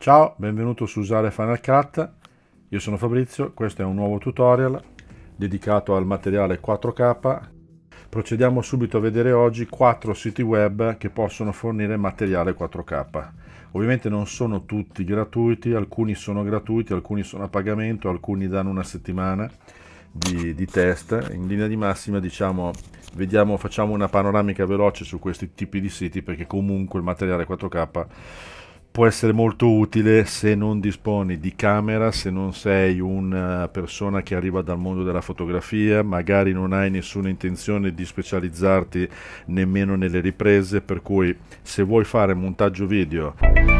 Ciao, benvenuto su Usare Final Cut. Io sono Fabrizio, questo è un nuovo tutorial dedicato al materiale 4K. Procediamo subito a vedere oggi 4 siti web che possono fornire materiale 4K. Ovviamente non sono tutti gratuiti, alcuni sono gratuiti, alcuni sono a pagamento, alcuni danno una settimana di, di test. In linea di massima, diciamo, vediamo, facciamo una panoramica veloce su questi tipi di siti perché comunque il materiale 4K può essere molto utile se non disponi di camera, se non sei una eh, persona che arriva dal mondo della fotografia, magari non hai nessuna intenzione di specializzarti nemmeno nelle riprese, per cui se vuoi fare montaggio video